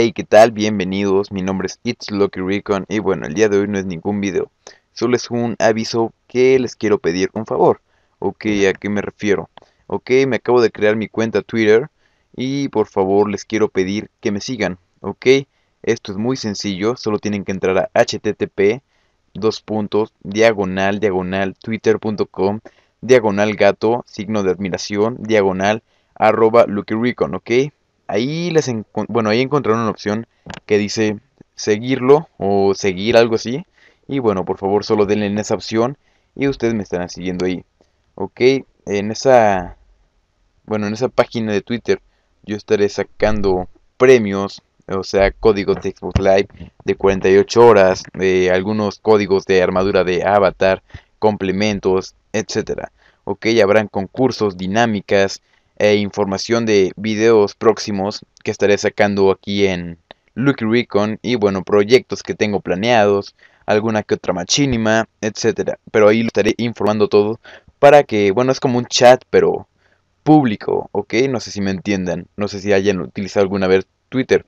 Hey, ¿qué tal? Bienvenidos, mi nombre es It's Lucky Recon y bueno, el día de hoy no es ningún video, solo es un aviso que les quiero pedir un favor. Ok, ¿a qué me refiero? Ok, me acabo de crear mi cuenta Twitter y por favor les quiero pedir que me sigan. Ok, esto es muy sencillo, solo tienen que entrar a http diagonal twitter.com diagonal gato signo de admiración diagonal arroba Lucky Recon, ok Ahí les bueno, ahí encontraron una opción que dice seguirlo o seguir algo así. Y bueno, por favor solo denle en esa opción y ustedes me estarán siguiendo ahí. Ok, en esa, bueno, en esa página de Twitter yo estaré sacando premios, o sea, códigos de Xbox Live de 48 horas, algunos códigos de armadura de avatar, complementos, etcétera. Ok, habrán concursos, dinámicas, e información de videos próximos que estaré sacando aquí en Lucky Recon y bueno, proyectos que tengo planeados, alguna que otra machinima, etcétera. Pero ahí lo estaré informando todo para que, bueno, es como un chat, pero público, ¿ok? No sé si me entiendan, no sé si hayan utilizado alguna vez Twitter.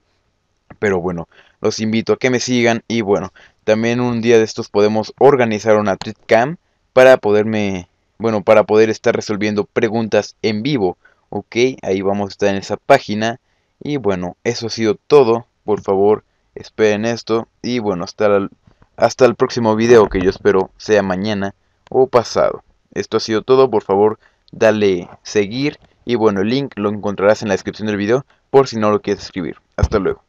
Pero bueno, los invito a que me sigan y bueno, también un día de estos podemos organizar una tweetcam para poderme, bueno, para poder estar resolviendo preguntas en vivo Ok, ahí vamos a estar en esa página. Y bueno, eso ha sido todo. Por favor, esperen esto. Y bueno, hasta, el, hasta el próximo video que yo espero sea mañana o pasado. Esto ha sido todo. Por favor, dale seguir. Y bueno, el link lo encontrarás en la descripción del video por si no lo quieres escribir. Hasta luego.